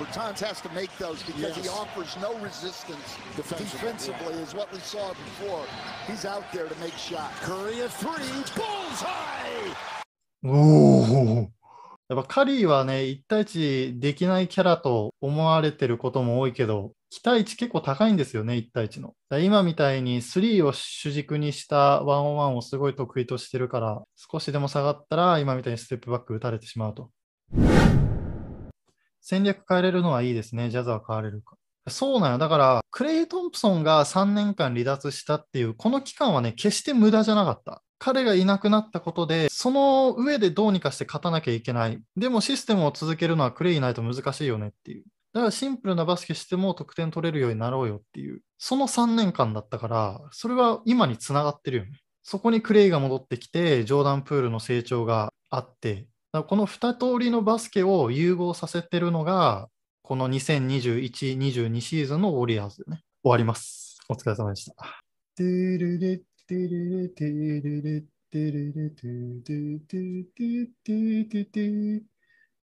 Bertans has to make those because yes. he offers no resistance defensively, defensively yeah. is what we saw before. He's out there to make shots. Curry at three, bullseye! おお。やっぱカリーはね、1対1できないキャラと思われてることも多いけど、期待値結構高いんですよね、1対1の。今みたいに3を主軸にしたワンオンワンをすごい得意としてるから、少しでも下がったら今みたいにステップバック打たれてしまうと。戦略変えれるのはいいですね、ジャズは変われるか。そうなんよ。だから、クレイ・トンプソンが3年間離脱したっていう、この期間はね、決して無駄じゃなかった。彼がいなくなったことで、その上でどうにかして勝たなきゃいけない。でもシステムを続けるのはクレイいないと難しいよねっていう。だからシンプルなバスケしても得点取れるようになろうよっていう。その3年間だったから、それは今につながってるよね。そこにクレイが戻ってきて、ジョーダン・プールの成長があって、この2通りのバスケを融合させてるのが、この2021、22シーズンのウォリアーズね。終わります。お疲れ様でした。